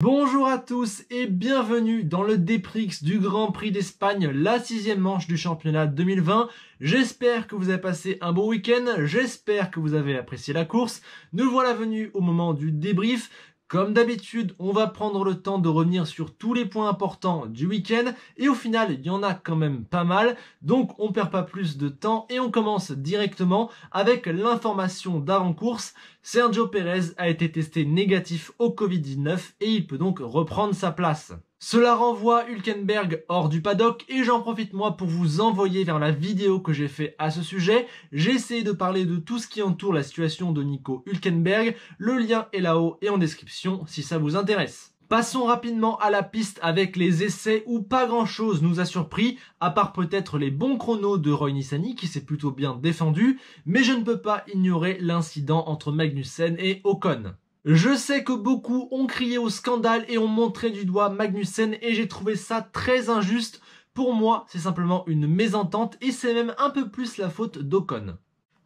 Bonjour à tous et bienvenue dans le Déprix du Grand Prix d'Espagne, la sixième manche du championnat 2020. J'espère que vous avez passé un bon week-end, j'espère que vous avez apprécié la course. Nous voilà venus au moment du débrief. Comme d'habitude, on va prendre le temps de revenir sur tous les points importants du week-end et au final, il y en a quand même pas mal, donc on perd pas plus de temps et on commence directement avec l'information d'avant-course. Sergio Perez a été testé négatif au Covid-19 et il peut donc reprendre sa place. Cela renvoie Hülkenberg hors du paddock et j'en profite moi pour vous envoyer vers la vidéo que j'ai fait à ce sujet. J'ai essayé de parler de tout ce qui entoure la situation de Nico Hülkenberg. Le lien est là-haut et en description si ça vous intéresse. Passons rapidement à la piste avec les essais où pas grand chose nous a surpris, à part peut-être les bons chronos de Roy Nissani qui s'est plutôt bien défendu, mais je ne peux pas ignorer l'incident entre Magnussen et Ocon. Je sais que beaucoup ont crié au scandale et ont montré du doigt Magnussen et j'ai trouvé ça très injuste. Pour moi, c'est simplement une mésentente et c'est même un peu plus la faute d'Ocon.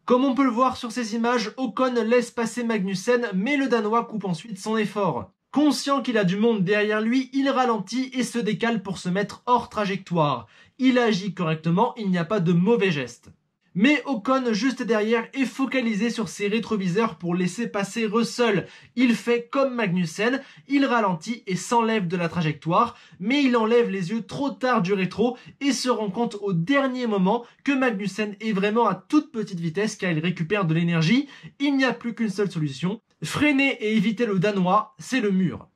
Comme on peut le voir sur ces images, Ocon laisse passer Magnussen mais le Danois coupe ensuite son effort. Conscient qu'il a du monde derrière lui, il ralentit et se décale pour se mettre hors trajectoire. Il agit correctement, il n'y a pas de mauvais gestes. Mais Ocon, juste derrière, est focalisé sur ses rétroviseurs pour laisser passer Russell. Il fait comme Magnussen, il ralentit et s'enlève de la trajectoire, mais il enlève les yeux trop tard du rétro et se rend compte au dernier moment que Magnussen est vraiment à toute petite vitesse car il récupère de l'énergie. Il n'y a plus qu'une seule solution. Freiner et éviter le Danois, c'est le mur.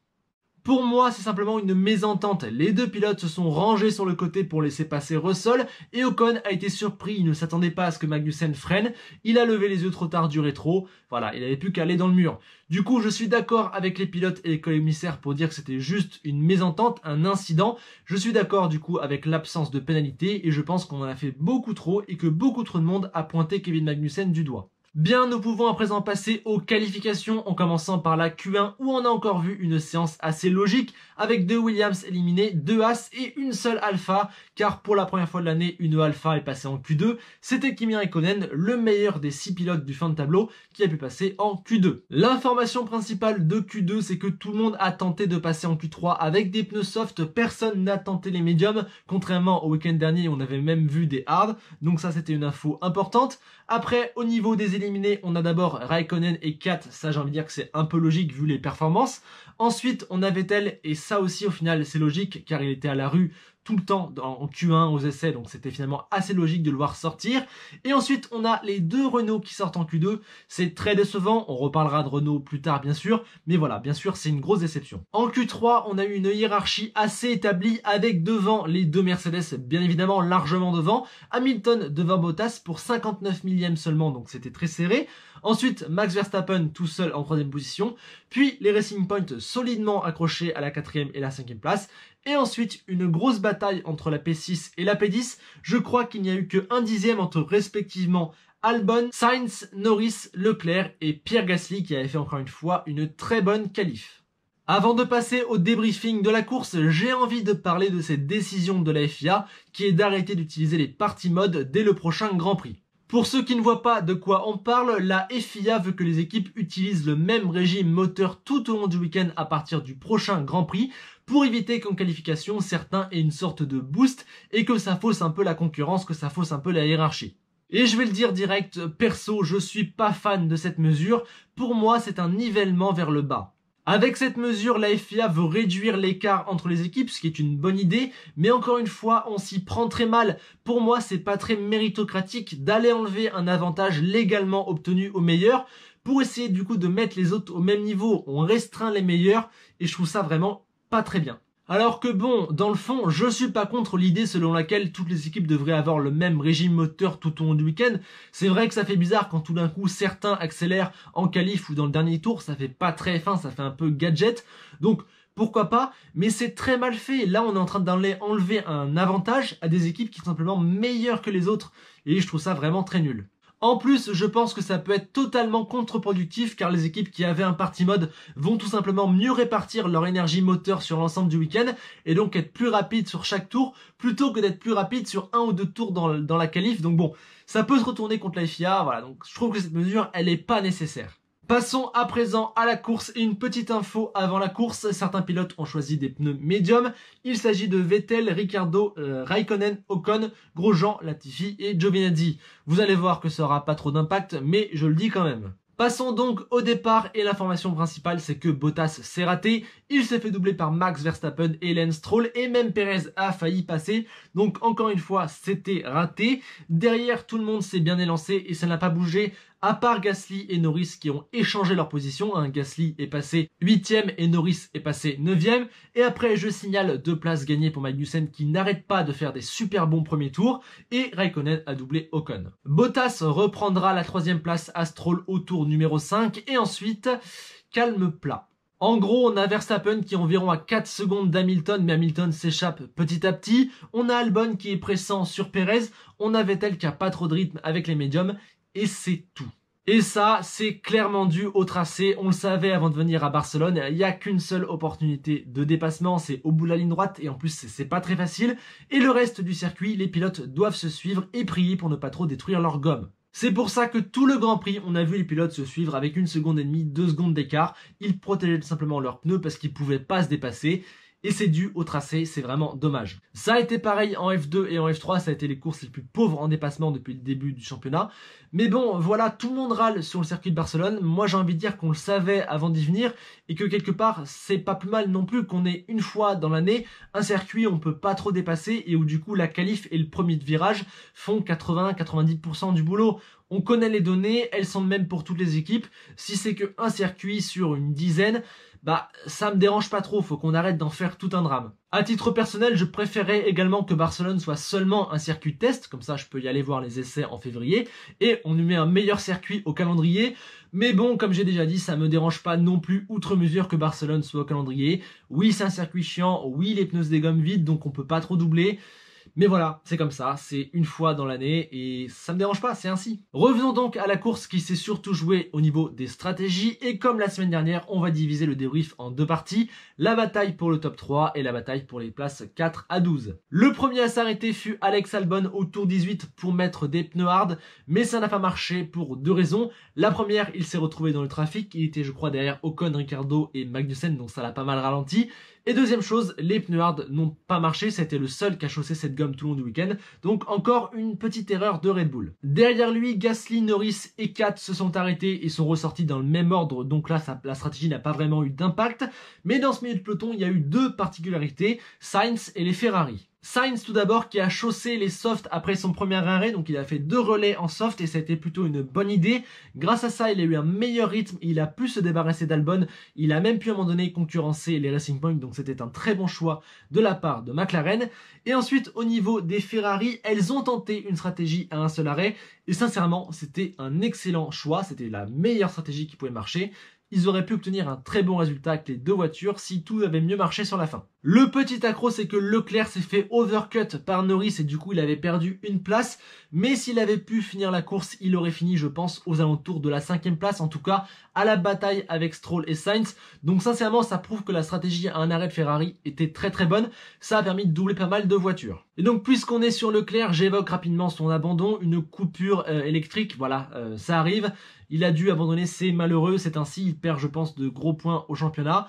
Pour moi, c'est simplement une mésentente. Les deux pilotes se sont rangés sur le côté pour laisser passer Russell et Ocon a été surpris. Il ne s'attendait pas à ce que Magnussen freine. Il a levé les yeux trop tard du rétro. Voilà, il n'avait plus qu'à aller dans le mur. Du coup, je suis d'accord avec les pilotes et les commissaires pour dire que c'était juste une mésentente, un incident. Je suis d'accord du coup avec l'absence de pénalité et je pense qu'on en a fait beaucoup trop et que beaucoup trop de monde a pointé Kevin Magnussen du doigt. Bien, nous pouvons à présent passer aux qualifications en commençant par la Q1 où on a encore vu une séance assez logique avec deux Williams éliminés, deux As et une seule Alpha car pour la première fois de l'année une Alpha est passée en Q2. C'était Kimi Raikkonen, le meilleur des six pilotes du fin de tableau qui a pu passer en Q2. L'information principale de Q2 c'est que tout le monde a tenté de passer en Q3 avec des pneus soft, personne n'a tenté les médiums contrairement au week-end dernier on avait même vu des hard donc ça c'était une info importante. Après, au niveau des éliminés, on a d'abord Raikkonen et Kat. Ça, j'ai envie de dire que c'est un peu logique vu les performances. Ensuite, on avait elle et ça aussi, au final, c'est logique car il était à la rue tout le temps en Q1 aux essais, donc c'était finalement assez logique de le voir sortir. Et ensuite, on a les deux Renault qui sortent en Q2. C'est très décevant, on reparlera de Renault plus tard bien sûr, mais voilà, bien sûr, c'est une grosse déception. En Q3, on a eu une hiérarchie assez établie avec devant les deux Mercedes, bien évidemment largement devant. Hamilton devant Bottas pour 59 millièmes seulement, donc c'était très serré. Ensuite, Max Verstappen tout seul en troisième position. Puis les Racing Point solidement accrochés à la quatrième et la cinquième place. Et ensuite, une grosse bataille entre la P6 et la P10. Je crois qu'il n'y a eu que dixième entre respectivement Albon, Sainz, Norris, Leclerc et Pierre Gasly qui avait fait encore une fois une très bonne qualif. Avant de passer au débriefing de la course, j'ai envie de parler de cette décision de la FIA qui est d'arrêter d'utiliser les parties modes dès le prochain Grand Prix. Pour ceux qui ne voient pas de quoi on parle, la FIA veut que les équipes utilisent le même régime moteur tout au long du week-end à partir du prochain Grand Prix pour éviter qu'en qualification, certains aient une sorte de boost et que ça fausse un peu la concurrence, que ça fausse un peu la hiérarchie. Et je vais le dire direct, perso, je suis pas fan de cette mesure. Pour moi, c'est un nivellement vers le bas. Avec cette mesure, la FIA veut réduire l'écart entre les équipes, ce qui est une bonne idée, mais encore une fois, on s'y prend très mal. Pour moi, c'est pas très méritocratique d'aller enlever un avantage légalement obtenu aux meilleurs pour essayer du coup de mettre les autres au même niveau. On restreint les meilleurs et je trouve ça vraiment pas très bien. Alors que bon, dans le fond, je suis pas contre l'idée selon laquelle toutes les équipes devraient avoir le même régime moteur tout au long du week-end. C'est vrai que ça fait bizarre quand tout d'un coup certains accélèrent en qualif ou dans le dernier tour, ça fait pas très fin, ça fait un peu gadget. Donc pourquoi pas, mais c'est très mal fait. Là, on est en train d'enlever un avantage à des équipes qui sont simplement meilleures que les autres, et je trouve ça vraiment très nul. En plus, je pense que ça peut être totalement contre-productif car les équipes qui avaient un party mode vont tout simplement mieux répartir leur énergie moteur sur l'ensemble du week-end et donc être plus rapides sur chaque tour plutôt que d'être plus rapide sur un ou deux tours dans, la qualif. Donc bon, ça peut se retourner contre la FIA. Voilà, donc je trouve que cette mesure, elle n'est pas nécessaire. Passons à présent à la course et une petite info avant la course. Certains pilotes ont choisi des pneus médiums. Il s'agit de Vettel, Ricardo, euh, Raikkonen, Ocon, Grosjean, Latifi et Giovinazzi. Vous allez voir que ça n'aura pas trop d'impact, mais je le dis quand même. Passons donc au départ et l'information principale c'est que Bottas s'est raté, il s'est fait doubler par Max Verstappen et Lance Stroll et même Perez a failli passer. Donc encore une fois, c'était raté. Derrière, tout le monde s'est bien élancé et ça n'a pas bougé à part Gasly et Norris qui ont échangé leur position. Hein, Gasly est passé 8 et Norris est passé 9ème. Et après, je signale deux places gagnées pour Magnussen qui n'arrête pas de faire des super bons premiers tours. Et Raikkonen a doublé Ocon. Bottas reprendra la troisième place à Stroll au tour numéro 5. Et ensuite, calme plat. En gros, on a Verstappen qui est environ à 4 secondes d'Hamilton, mais Hamilton s'échappe petit à petit. On a Albon qui est pressant sur Perez. On a Vettel qui a pas trop de rythme avec les médiums et c'est tout. Et ça, c'est clairement dû au tracé. On le savait avant de venir à Barcelone. Il n'y a qu'une seule opportunité de dépassement. C'est au bout de la ligne droite. Et en plus, c'est pas très facile. Et le reste du circuit, les pilotes doivent se suivre et prier pour ne pas trop détruire leur gomme. C'est pour ça que tout le Grand Prix, on a vu les pilotes se suivre avec une seconde et demie, deux secondes d'écart. Ils protégeaient simplement leurs pneus parce qu'ils pouvaient pas se dépasser et c'est dû au tracé, c'est vraiment dommage. Ça a été pareil en F2 et en F3, ça a été les courses les plus pauvres en dépassement depuis le début du championnat. Mais bon, voilà, tout le monde râle sur le circuit de Barcelone. Moi, j'ai envie de dire qu'on le savait avant d'y venir et que quelque part, c'est pas plus mal non plus qu'on ait une fois dans l'année un circuit où on peut pas trop dépasser et où du coup la qualif et le premier de virage font 80-90% du boulot. On connaît les données, elles sont mêmes pour toutes les équipes. Si c'est qu'un circuit sur une dizaine, bah ça me dérange pas trop, faut qu'on arrête d'en faire tout un drame. À titre personnel, je préférais également que Barcelone soit seulement un circuit test, comme ça je peux y aller voir les essais en février, et on lui met un meilleur circuit au calendrier, mais bon, comme j'ai déjà dit, ça me dérange pas non plus outre mesure que Barcelone soit au calendrier. Oui, c'est un circuit chiant, oui, les pneus des gommes vides, donc on peut pas trop doubler, mais voilà, c'est comme ça, c'est une fois dans l'année et ça me dérange pas, c'est ainsi. Revenons donc à la course qui s'est surtout jouée au niveau des stratégies et comme la semaine dernière, on va diviser le débrief en deux parties, la bataille pour le top 3 et la bataille pour les places 4 à 12. Le premier à s'arrêter fut Alex Albon au tour 18 pour mettre des pneus hard, mais ça n'a pas marché pour deux raisons. La première, il s'est retrouvé dans le trafic, il était je crois derrière Ocon, Ricardo et Magnussen, donc ça l'a pas mal ralenti. Et deuxième chose, les pneus hard n'ont pas marché, c'était le seul qui a chaussé cette gomme tout le long du week-end, donc encore une petite erreur de Red Bull. Derrière lui, Gasly, Norris et Kat se sont arrêtés et sont ressortis dans le même ordre, donc là la stratégie n'a pas vraiment eu d'impact, mais dans ce milieu de peloton, il y a eu deux particularités, Sainz et les Ferrari. Sainz tout d'abord qui a chaussé les softs après son premier arrêt, donc il a fait deux relais en soft et ça a été plutôt une bonne idée. Grâce à ça, il a eu un meilleur rythme, il a pu se débarrasser d'Albon, il a même pu à un moment donné concurrencer les Racing Point, donc c'était un très bon choix de la part de McLaren. Et ensuite, au niveau des Ferrari, elles ont tenté une stratégie à un seul arrêt et sincèrement, c'était un excellent choix, c'était la meilleure stratégie qui pouvait marcher ils auraient pu obtenir un très bon résultat avec les deux voitures si tout avait mieux marché sur la fin. Le petit accro, c'est que Leclerc s'est fait overcut par Norris et du coup il avait perdu une place, mais s'il avait pu finir la course, il aurait fini, je pense, aux alentours de la cinquième place, en tout cas à la bataille avec Stroll et Sainz. Donc sincèrement, ça prouve que la stratégie à un arrêt de Ferrari était très très bonne, ça a permis de doubler pas mal de voitures. Et donc puisqu'on est sur Leclerc, j'évoque rapidement son abandon, une coupure euh, électrique, voilà, euh, ça arrive. Il a dû abandonner, c'est malheureux, c'est ainsi, il perd je pense de gros points au championnat.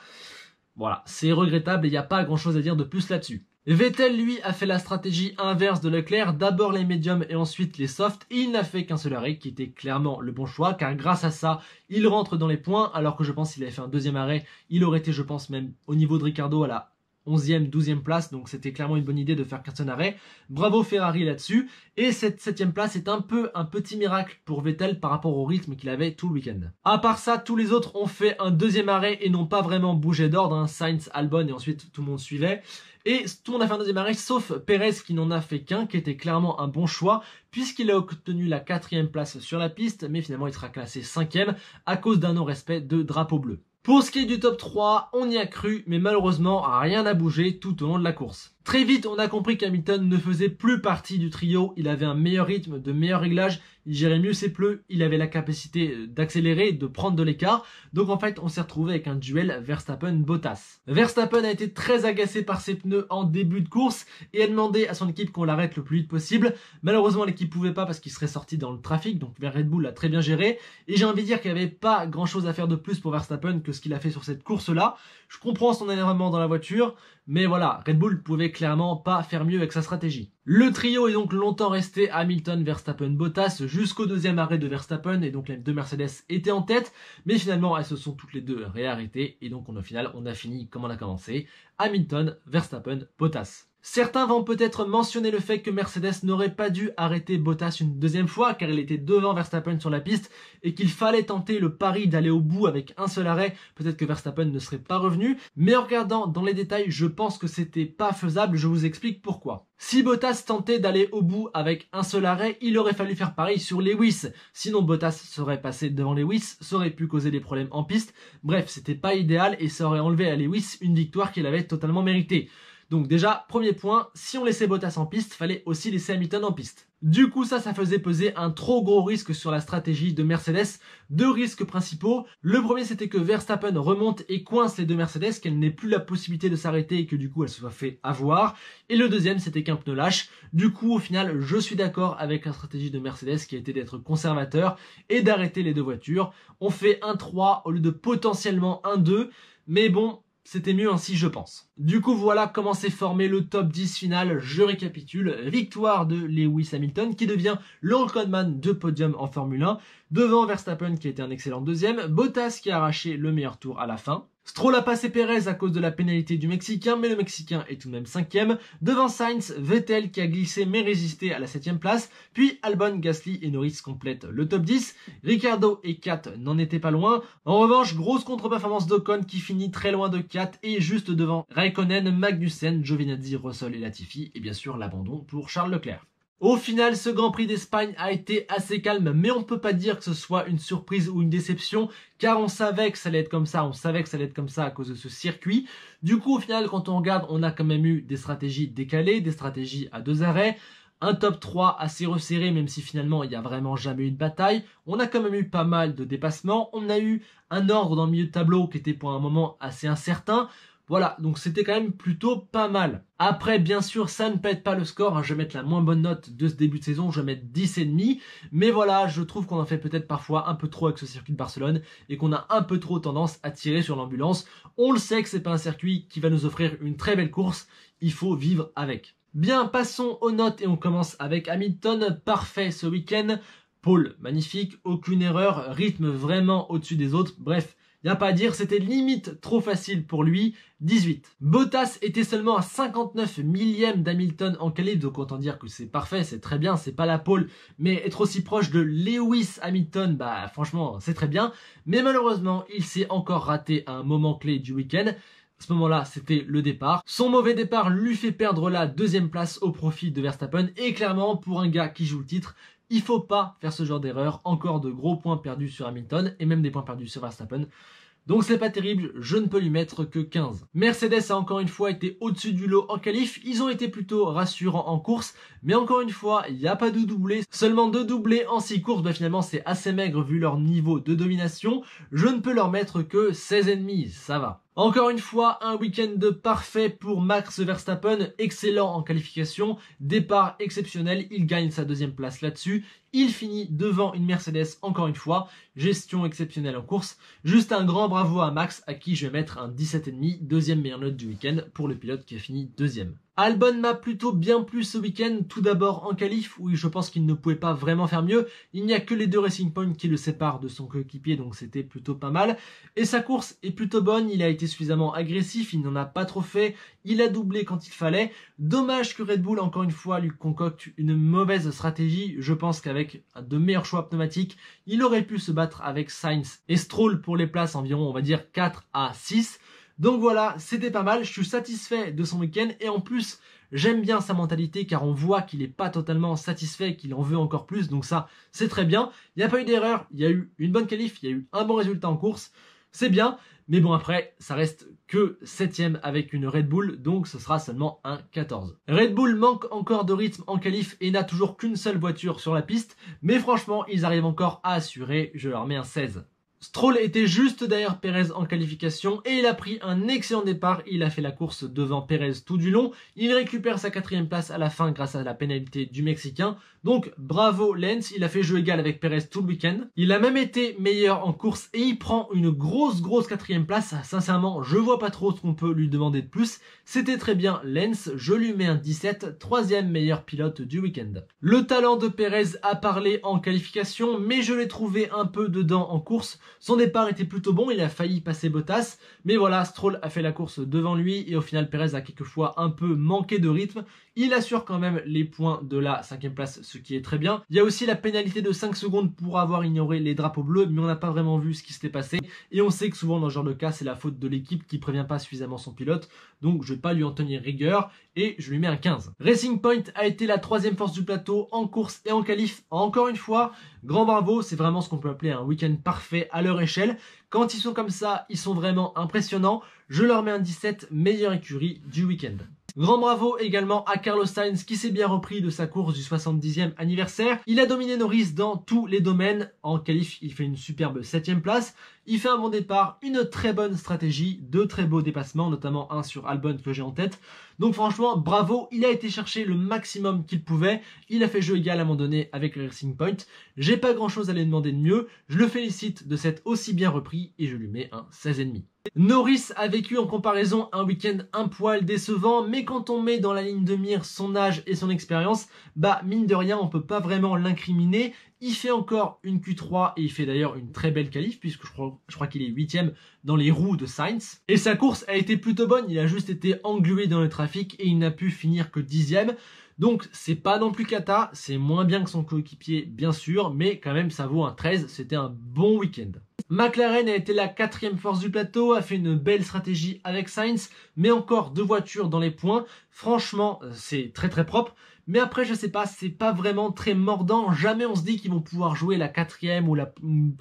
Voilà, c'est regrettable et il n'y a pas grand chose à dire de plus là-dessus. Vettel, lui, a fait la stratégie inverse de Leclerc, d'abord les médiums et ensuite les softs. Il n'a fait qu'un seul arrêt, qui était clairement le bon choix, car grâce à ça, il rentre dans les points, alors que je pense qu'il avait fait un deuxième arrêt. Il aurait été, je pense, même au niveau de Ricardo à la 11e, 12e place, donc c'était clairement une bonne idée de faire Carson Arrêt. Bravo Ferrari là-dessus. Et cette 7e place est un peu un petit miracle pour Vettel par rapport au rythme qu'il avait tout le week-end. À part ça, tous les autres ont fait un deuxième arrêt et n'ont pas vraiment bougé d'ordre. Hein. Sainz, Albon et ensuite tout le monde suivait. Et tout le monde a fait un deuxième arrêt, sauf Perez qui n'en a fait qu'un, qui était clairement un bon choix, puisqu'il a obtenu la quatrième place sur la piste, mais finalement il sera classé cinquième à cause d'un non-respect de drapeau bleu. Pour ce qui est du top 3, on y a cru, mais malheureusement, rien n'a bougé tout au long de la course. Très vite, on a compris qu'Hamilton ne faisait plus partie du trio. Il avait un meilleur rythme, de meilleurs réglages, il gérait mieux ses pleux, il avait la capacité euh, d'accélérer, de prendre de l'écart. Donc en fait, on s'est retrouvé avec un duel Verstappen-Bottas. Verstappen a été très agacé par ses pneus en début de course et a demandé à son équipe qu'on l'arrête le plus vite possible. Malheureusement, l'équipe pouvait pas parce qu'il serait sorti dans le trafic. Donc Red Bull l'a très bien géré. Et j'ai envie de dire qu'il n'y avait pas grand chose à faire de plus pour Verstappen que ce qu'il a fait sur cette course-là. Je comprends son énervement dans la voiture. Mais voilà, Red Bull pouvait clairement pas faire mieux avec sa stratégie. Le trio est donc longtemps resté Hamilton, Verstappen, Bottas jusqu'au deuxième arrêt de Verstappen et donc les deux Mercedes étaient en tête, mais finalement elles se sont toutes les deux réarrêtées et donc au final on a fini comme on a commencé, Hamilton, Verstappen, Bottas. Certains vont peut-être mentionner le fait que Mercedes n'aurait pas dû arrêter Bottas une deuxième fois car il était devant Verstappen sur la piste et qu'il fallait tenter le pari d'aller au bout avec un seul arrêt. Peut-être que Verstappen ne serait pas revenu, mais en regardant dans les détails, je pense que c'était pas faisable, je vous explique pourquoi. Si Bottas tentait d'aller au bout avec un seul arrêt, il aurait fallu faire pareil sur Lewis. Sinon Bottas serait passé devant Lewis, ça aurait pu causer des problèmes en piste. Bref, c'était pas idéal et ça aurait enlevé à Lewis une victoire qu'il avait totalement méritée. Donc déjà, premier point, si on laissait Bottas en piste, fallait aussi laisser Hamilton en piste. Du coup, ça, ça faisait peser un trop gros risque sur la stratégie de Mercedes. Deux risques principaux. Le premier, c'était que Verstappen remonte et coince les deux Mercedes, qu'elle n'ait plus la possibilité de s'arrêter et que du coup, elle se soit fait avoir. Et le deuxième, c'était qu'un pneu lâche. Du coup, au final, je suis d'accord avec la stratégie de Mercedes qui a été d'être conservateur et d'arrêter les deux voitures. On fait un 3 au lieu de potentiellement un 2. Mais bon, c'était mieux ainsi, je pense. Du coup, voilà comment s'est formé le top 10 final. Je récapitule. Victoire de Lewis Hamilton, qui devient le recordman de podium en Formule 1, devant Verstappen, qui était un excellent deuxième, Bottas, qui a arraché le meilleur tour à la fin, Stroll a passé Perez à cause de la pénalité du Mexicain, mais le Mexicain est tout de même cinquième. Devant Sainz, Vettel qui a glissé mais résisté à la septième place, puis Albon, Gasly et Norris complètent le top 10. Ricardo et Kat n'en étaient pas loin. En revanche, grosse contre-performance d'Ocon qui finit très loin de Kat et juste devant Raikkonen, Magnussen, Giovinazzi, Russell et Latifi, et bien sûr l'abandon pour Charles Leclerc. Au final, ce Grand Prix d'Espagne a été assez calme, mais on ne peut pas dire que ce soit une surprise ou une déception, car on savait que ça allait être comme ça, on savait que ça allait être comme ça à cause de ce circuit. Du coup, au final, quand on regarde, on a quand même eu des stratégies décalées, des stratégies à deux arrêts, un top 3 assez resserré, même si finalement il n'y a vraiment jamais eu de bataille. On a quand même eu pas mal de dépassements. On a eu un ordre dans le milieu de tableau qui était pour un moment assez incertain. Voilà, donc c'était quand même plutôt pas mal. Après, bien sûr, ça ne pète pas le score. Hein. Je vais mettre la moins bonne note de ce début de saison. Je vais mettre demi. Mais voilà, je trouve qu'on en fait peut-être parfois un peu trop avec ce circuit de Barcelone et qu'on a un peu trop tendance à tirer sur l'ambulance. On le sait que c'est pas un circuit qui va nous offrir une très belle course. Il faut vivre avec. Bien, passons aux notes et on commence avec Hamilton. Parfait ce week-end. Paul, magnifique, aucune erreur, rythme vraiment au-dessus des autres. Bref, Y'a pas à dire, c'était limite trop facile pour lui, 18. Bottas était seulement à 59 millième d'Hamilton en qualif, donc autant dire que c'est parfait, c'est très bien, c'est pas la pole, mais être aussi proche de Lewis Hamilton, bah franchement, c'est très bien, mais malheureusement, il s'est encore raté à un moment clé du week-end, à ce moment-là, c'était le départ. Son mauvais départ lui fait perdre la deuxième place au profit de Verstappen. Et clairement, pour un gars qui joue le titre, il faut pas faire ce genre d'erreur. Encore de gros points perdus sur Hamilton et même des points perdus sur Verstappen. Donc c'est pas terrible, je ne peux lui mettre que 15. Mercedes a encore une fois été au-dessus du lot en qualif, ils ont été plutôt rassurants en course, mais encore une fois, il n'y a pas de doublé, seulement deux doublés en 6 courses, bah finalement c'est assez maigre vu leur niveau de domination, je ne peux leur mettre que ennemis. ça va. Encore une fois, un week-end parfait pour Max Verstappen, excellent en qualification, départ exceptionnel, il gagne sa deuxième place là-dessus, il finit devant une Mercedes encore une fois, gestion exceptionnelle en course, juste un grand bravo à Max à qui je vais mettre un 17,5, deuxième meilleure note du week-end pour le pilote qui a fini deuxième. Albon m'a plutôt bien plu ce week-end, tout d'abord en qualif, où je pense qu'il ne pouvait pas vraiment faire mieux. Il n'y a que les deux Racing Points qui le séparent de son coéquipier, donc c'était plutôt pas mal. Et sa course est plutôt bonne, il a été suffisamment agressif, il n'en a pas trop fait, il a doublé quand il fallait. Dommage que Red Bull, encore une fois, lui concocte une mauvaise stratégie. Je pense qu'avec de meilleurs choix pneumatiques, il aurait pu se battre avec Sainz et Stroll pour les places environ, on va dire, 4 à 6. Donc voilà, c'était pas mal, je suis satisfait de son week-end et en plus, j'aime bien sa mentalité car on voit qu'il n'est pas totalement satisfait, qu'il en veut encore plus, donc ça, c'est très bien. Il n'y a pas eu d'erreur, il y a eu une bonne qualif, il y a eu un bon résultat en course, c'est bien, mais bon après, ça reste que 7ème avec une Red Bull, donc ce sera seulement un 14. Red Bull manque encore de rythme en qualif et n'a toujours qu'une seule voiture sur la piste, mais franchement, ils arrivent encore à assurer, je leur mets un 16. Stroll était juste derrière Perez en qualification et il a pris un excellent départ. Il a fait la course devant Perez tout du long. Il récupère sa quatrième place à la fin grâce à la pénalité du Mexicain. Donc bravo Lenz, il a fait jeu égal avec Perez tout le week-end. Il a même été meilleur en course et il prend une grosse grosse quatrième place. Sincèrement, je vois pas trop ce qu'on peut lui demander de plus. C'était très bien Lenz, je lui mets un 17, troisième meilleur pilote du week-end. Le talent de Perez a parlé en qualification, mais je l'ai trouvé un peu dedans en course. Son départ était plutôt bon, il a failli passer Bottas, mais voilà, Stroll a fait la course devant lui et au final Perez a quelquefois un peu manqué de rythme. Il assure quand même les points de la cinquième place, ce qui est très bien. Il y a aussi la pénalité de 5 secondes pour avoir ignoré les drapeaux bleus, mais on n'a pas vraiment vu ce qui s'était passé. Et on sait que souvent dans ce genre de cas, c'est la faute de l'équipe qui prévient pas suffisamment son pilote. Donc je ne vais pas lui en tenir rigueur et je lui mets un 15. Racing Point a été la troisième force du plateau en course et en qualif. Encore une fois, grand bravo, c'est vraiment ce qu'on peut appeler un week-end parfait à leur échelle. Quand ils sont comme ça, ils sont vraiment impressionnants. Je leur mets un 17, meilleure écurie du week-end. Grand bravo également à Carlos Sainz qui s'est bien repris de sa course du 70e anniversaire. Il a dominé Norris dans tous les domaines. En qualif, il fait une superbe 7 place. Il fait un bon départ, une très bonne stratégie, deux très beaux dépassements, notamment un sur Albon que j'ai en tête. Donc franchement, bravo, il a été chercher le maximum qu'il pouvait. Il a fait jeu égal à un moment donné avec le Racing Point. J'ai pas grand chose à lui demander de mieux. Je le félicite de s'être aussi bien repris et je lui mets un 16,5. Norris a vécu en comparaison un week-end un poil décevant, mais quand on met dans la ligne de mire son âge et son expérience, bah mine de rien, on peut pas vraiment l'incriminer. Il fait encore une Q3 et il fait d'ailleurs une très belle qualif puisque je crois, qu'il est huitième dans les roues de Sainz. Et sa course a été plutôt bonne, il a juste été englué dans le trafic et il n'a pu finir que dixième. Donc c'est pas non plus Kata, c'est moins bien que son coéquipier bien sûr, mais quand même ça vaut un 13, c'était un bon week-end. McLaren a été la quatrième force du plateau, a fait une belle stratégie avec Sainz, mais encore deux voitures dans les points. Franchement, euh, c'est très très propre. Mais après, je sais pas, c'est pas vraiment très mordant. Jamais on se dit qu'ils vont pouvoir jouer la quatrième ou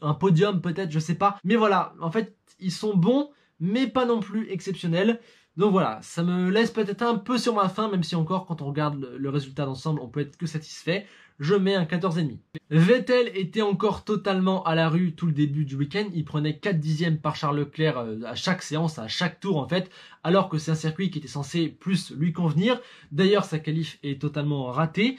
un podium peut-être, je sais pas. Mais voilà, en fait, ils sont bons, mais pas non plus exceptionnels. Donc voilà, ça me laisse peut-être un peu sur ma faim, même si encore, quand on regarde le résultat d'ensemble, on peut être que satisfait je mets un 14,5. Vettel était encore totalement à la rue tout le début du week-end. Il prenait 4 dixièmes par Charles Leclerc euh, à chaque séance, à chaque tour en fait, alors que c'est un circuit qui était censé plus lui convenir. D'ailleurs, sa qualif est totalement ratée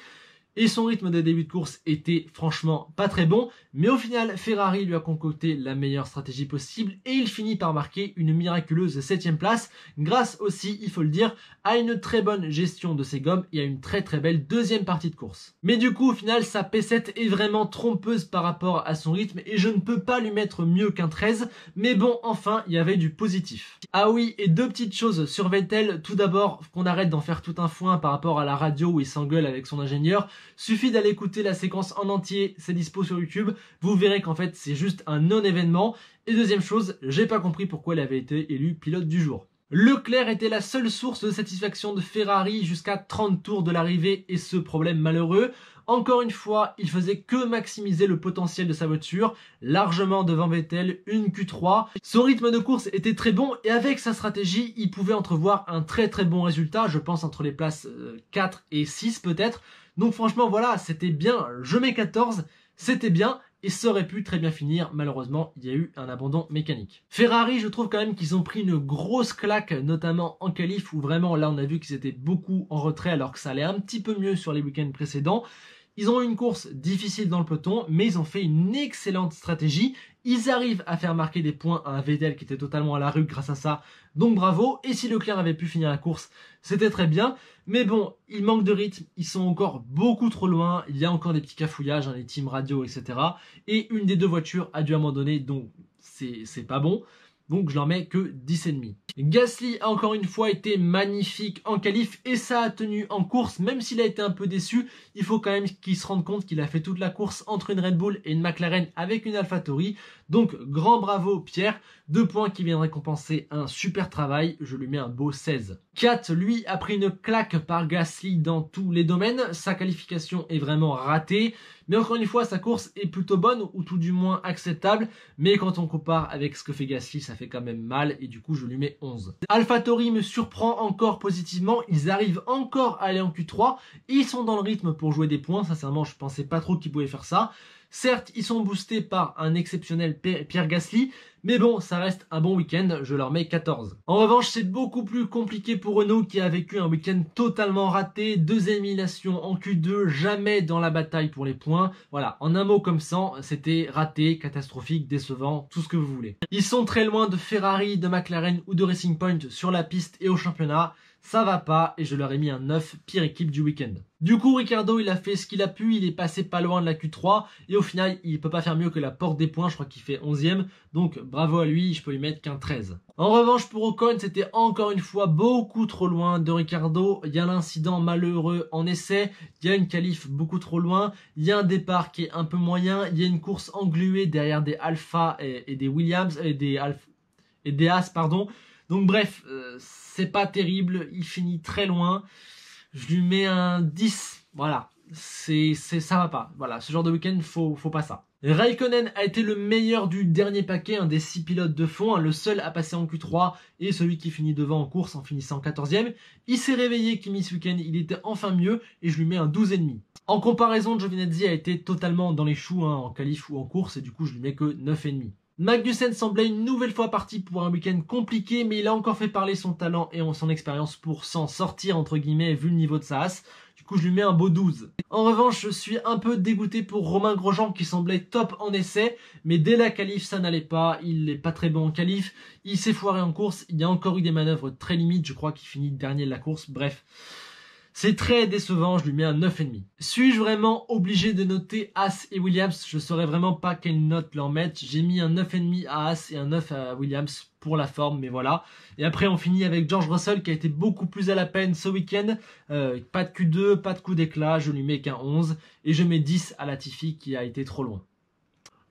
et son rythme de début de course était franchement pas très bon. Mais au final, Ferrari lui a concocté la meilleure stratégie possible et il finit par marquer une miraculeuse 7 place, grâce aussi, il faut le dire, à une très bonne gestion de ses gommes et à une très très belle deuxième partie de course. Mais du coup, au final, sa P7 est vraiment trompeuse par rapport à son rythme et je ne peux pas lui mettre mieux qu'un 13, mais bon, enfin, il y avait du positif. Ah oui, et deux petites choses sur Vettel. Tout d'abord, qu'on arrête d'en faire tout un foin par rapport à la radio où il s'engueule avec son ingénieur. Suffit d'aller écouter la séquence en entier, c'est dispo sur YouTube. Vous verrez qu'en fait, c'est juste un non-événement. Et deuxième chose, j'ai pas compris pourquoi elle avait été élue pilote du jour. Leclerc était la seule source de satisfaction de Ferrari jusqu'à 30 tours de l'arrivée et ce problème malheureux. Encore une fois, il faisait que maximiser le potentiel de sa voiture, largement devant Vettel, une Q3. Son rythme de course était très bon et avec sa stratégie, il pouvait entrevoir un très très bon résultat, je pense entre les places 4 euh, et 6 peut-être, donc franchement, voilà, c'était bien. Je mets 14, c'était bien et ça aurait pu très bien finir. Malheureusement, il y a eu un abandon mécanique. Ferrari, je trouve quand même qu'ils ont pris une grosse claque, notamment en qualif, où vraiment là on a vu qu'ils étaient beaucoup en retrait alors que ça allait un petit peu mieux sur les week-ends précédents. Ils ont eu une course difficile dans le peloton, mais ils ont fait une excellente stratégie. Ils arrivent à faire marquer des points à un Vettel qui était totalement à la rue grâce à ça. Donc bravo. Et si Leclerc avait pu finir la course, c'était très bien. Mais bon, il manque de rythme. Ils sont encore beaucoup trop loin. Il y a encore des petits cafouillages, les teams radio, etc. Et une des deux voitures a dû abandonner, donc c'est pas bon donc je n'en mets que 10,5. Gasly a encore une fois été magnifique en qualif et ça a tenu en course, même s'il a été un peu déçu, il faut quand même qu'il se rende compte qu'il a fait toute la course entre une Red Bull et une McLaren avec une AlphaTauri. Donc grand bravo Pierre, deux points qui viennent récompenser un super travail, je lui mets un beau 16. Kat, lui, a pris une claque par Gasly dans tous les domaines, sa qualification est vraiment ratée, mais encore une fois sa course est plutôt bonne ou tout du moins acceptable, mais quand on compare avec ce que fait Gasly, ça fait quand même mal et du coup je lui mets 11. AlphaTauri me surprend encore positivement, ils arrivent encore à aller en Q3, ils sont dans le rythme pour jouer des points, sincèrement je pensais pas trop qu'ils pouvaient faire ça. Certes, ils sont boostés par un exceptionnel Pierre Gasly, mais bon, ça reste un bon week-end, je leur mets 14. En revanche, c'est beaucoup plus compliqué pour Renault qui a vécu un week-end totalement raté, deux éliminations en Q2, jamais dans la bataille pour les points. Voilà, en un mot comme ça, c'était raté, catastrophique, décevant, tout ce que vous voulez. Ils sont très loin de Ferrari, de McLaren ou de Racing Point sur la piste et au championnat ça va pas et je leur ai mis un 9, pire équipe du week-end. Du coup, Ricardo, il a fait ce qu'il a pu, il est passé pas loin de la Q3 et au final, il peut pas faire mieux que la porte des points, je crois qu'il fait 11ème, donc bravo à lui, je peux lui mettre qu'un 13. En revanche, pour Ocon, c'était encore une fois beaucoup trop loin de Ricardo, il y a l'incident malheureux en essai, il y a une qualif beaucoup trop loin, il y a un départ qui est un peu moyen, il y a une course engluée derrière des Alpha et, des Williams, et des Alpha, et des As, pardon. Donc bref, euh, c'est pas terrible, il finit très loin. Je lui mets un 10. Voilà, c'est ça va pas. Voilà, ce genre de week-end, faut, faut pas ça. Raikkonen a été le meilleur du dernier paquet, un des six pilotes de fond, hein, le seul à passer en Q3 et celui qui finit devant en course en finissant 14ème. Il s'est réveillé Kimi ce week-end, il était enfin mieux et je lui mets un 12,5. En comparaison, Giovinazzi a été totalement dans les choux hein, en qualif ou en course et du coup je lui mets que 9,5. Magnussen semblait une nouvelle fois parti pour un week-end compliqué, mais il a encore fait parler son talent et son expérience pour s'en sortir, entre guillemets, vu le niveau de sa as. Du coup, je lui mets un beau 12. En revanche, je suis un peu dégoûté pour Romain Grosjean qui semblait top en essai, mais dès la qualif, ça n'allait pas. Il n'est pas très bon en qualif. Il s'est foiré en course. Il y a encore eu des manœuvres très limites. Je crois qu'il finit dernier de la course. Bref. C'est très décevant, je lui mets un 9,5. Suis-je vraiment obligé de noter As et Williams Je ne saurais vraiment pas quelle note leur mettre. J'ai mis un 9,5 à As et un 9 à Williams pour la forme, mais voilà. Et après, on finit avec George Russell qui a été beaucoup plus à la peine ce week-end. Euh, pas de Q2, pas de coup d'éclat, je lui mets qu'un 11. Et je mets 10 à Latifi qui a été trop loin.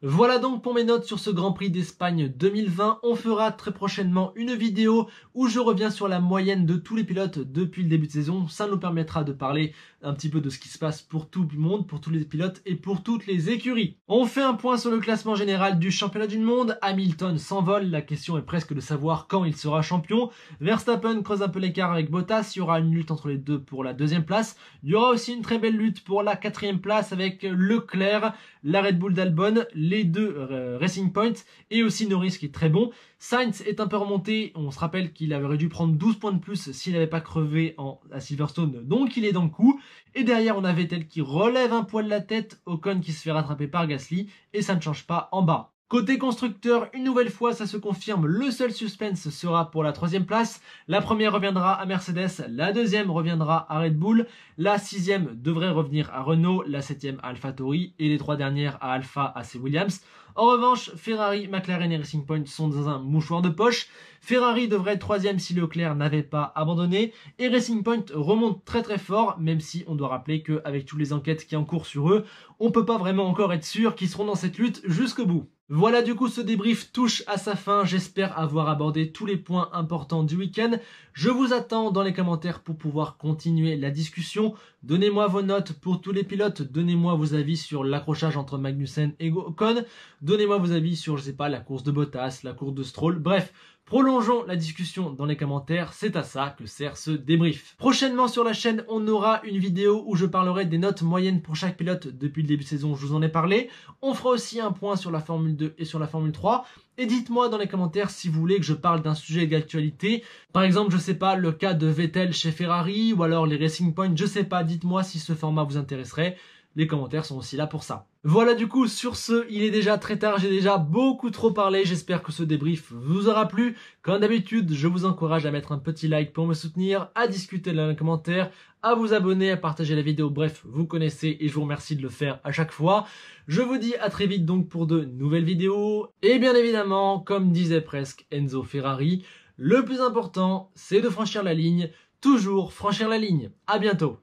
Voilà donc pour mes notes sur ce Grand Prix d'Espagne 2020. On fera très prochainement une vidéo où je reviens sur la moyenne de tous les pilotes depuis le début de saison. Ça nous permettra de parler un petit peu de ce qui se passe pour tout le monde, pour tous les pilotes et pour toutes les écuries. On fait un point sur le classement général du championnat du monde. Hamilton s'envole, la question est presque de savoir quand il sera champion. Verstappen creuse un peu l'écart avec Bottas, il y aura une lutte entre les deux pour la deuxième place. Il y aura aussi une très belle lutte pour la quatrième place avec Leclerc, la Red Bull d'Albon, les deux euh, Racing Points et aussi Norris qui est très bon. Sainz est un peu remonté, on se rappelle qu'il aurait dû prendre 12 points de plus s'il n'avait pas crevé en, à Silverstone, donc il est dans le coup. Et derrière, on avait Vettel qui relève un poil la tête, au Ocon qui se fait rattraper par Gasly, et ça ne change pas en bas. Côté constructeur, une nouvelle fois, ça se confirme. Le seul suspense sera pour la troisième place. La première reviendra à Mercedes, la deuxième reviendra à Red Bull, la sixième devrait revenir à Renault, la septième à Tori et les trois dernières à Alpha AC Williams. En revanche, Ferrari, McLaren et Racing Point sont dans un mouchoir de poche. Ferrari devrait être troisième si Leclerc n'avait pas abandonné. Et Racing Point remonte très très fort, même si on doit rappeler qu'avec toutes les enquêtes qui en cours sur eux, on ne peut pas vraiment encore être sûr qu'ils seront dans cette lutte jusqu'au bout. Voilà du coup ce débrief touche à sa fin, j'espère avoir abordé tous les points importants du week-end. Je vous attends dans les commentaires pour pouvoir continuer la discussion. Donnez-moi vos notes pour tous les pilotes, donnez-moi vos avis sur l'accrochage entre Magnussen et Ocon, donnez-moi vos avis sur, je sais pas, la course de Bottas, la course de Stroll, bref, Prolongeons la discussion dans les commentaires, c'est à ça que sert ce débrief. Prochainement sur la chaîne, on aura une vidéo où je parlerai des notes moyennes pour chaque pilote depuis le début de saison, je vous en ai parlé. On fera aussi un point sur la Formule 2 et sur la Formule 3. Et dites-moi dans les commentaires si vous voulez que je parle d'un sujet d'actualité. Par exemple, je sais pas, le cas de Vettel chez Ferrari ou alors les Racing Points, je sais pas, dites-moi si ce format vous intéresserait les commentaires sont aussi là pour ça. Voilà du coup, sur ce, il est déjà très tard, j'ai déjà beaucoup trop parlé, j'espère que ce débrief vous aura plu. Comme d'habitude, je vous encourage à mettre un petit like pour me soutenir, à discuter dans les commentaires, à vous abonner, à partager la vidéo, bref, vous connaissez et je vous remercie de le faire à chaque fois. Je vous dis à très vite donc pour de nouvelles vidéos, et bien évidemment, comme disait presque Enzo Ferrari, le plus important, c'est de franchir la ligne, toujours franchir la ligne. À bientôt